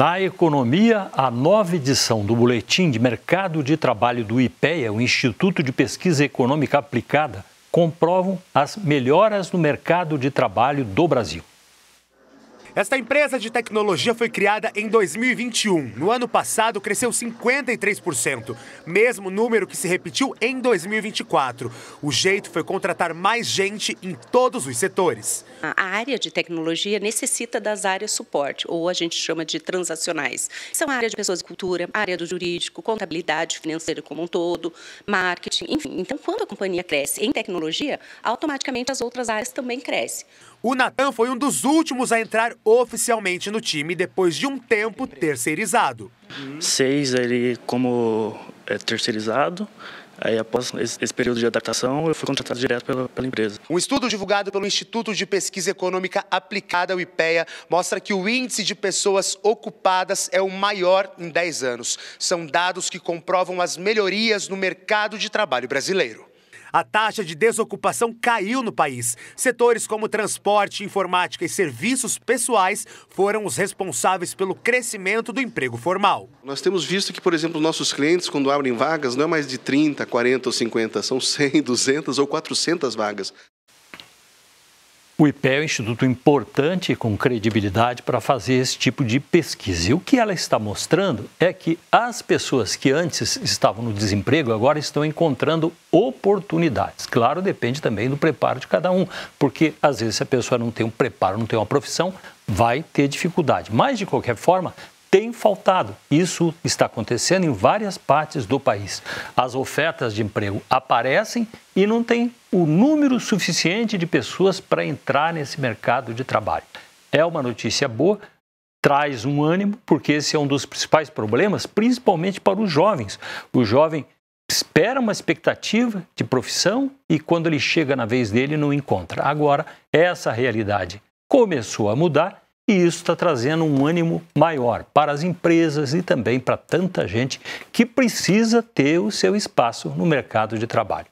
Na economia, a nova edição do Boletim de Mercado de Trabalho do IPEA, o Instituto de Pesquisa Econômica Aplicada, comprovam as melhoras no mercado de trabalho do Brasil. Esta empresa de tecnologia foi criada em 2021. No ano passado, cresceu 53%, mesmo número que se repetiu em 2024. O jeito foi contratar mais gente em todos os setores. A área de tecnologia necessita das áreas suporte, ou a gente chama de transacionais. São a área de pessoas e cultura, a área do jurídico, contabilidade financeira como um todo, marketing, enfim. Então, quando a companhia cresce em tecnologia, automaticamente as outras áreas também crescem. O Natan foi um dos últimos a entrar oficialmente no time depois de um tempo terceirizado. Seis ele como é, terceirizado. Aí, após esse período de adaptação, eu fui contratado direto pela, pela, empresa. Um estudo divulgado pelo Instituto de Pesquisa Econômica Aplicada, o IPEA, mostra que o índice de pessoas ocupadas é o maior em 10 anos. São dados que comprovam as melhorias no mercado de trabalho brasileiro a taxa de desocupação caiu no país. Setores como transporte, informática e serviços pessoais foram os responsáveis pelo crescimento do emprego formal. Nós temos visto que, por exemplo, nossos clientes, quando abrem vagas, não é mais de 30, 40 ou 50, são 100, 200 ou 400 vagas. O IPE é um instituto importante com credibilidade para fazer esse tipo de pesquisa. E o que ela está mostrando é que as pessoas que antes estavam no desemprego agora estão encontrando oportunidades. Claro, depende também do preparo de cada um, porque às vezes se a pessoa não tem um preparo, não tem uma profissão, vai ter dificuldade. Mas, de qualquer forma, tem faltado. Isso está acontecendo em várias partes do país. As ofertas de emprego aparecem e não tem o número suficiente de pessoas para entrar nesse mercado de trabalho. É uma notícia boa, traz um ânimo, porque esse é um dos principais problemas, principalmente para os jovens. O jovem espera uma expectativa de profissão e quando ele chega na vez dele não encontra. Agora, essa realidade começou a mudar e isso está trazendo um ânimo maior para as empresas e também para tanta gente que precisa ter o seu espaço no mercado de trabalho.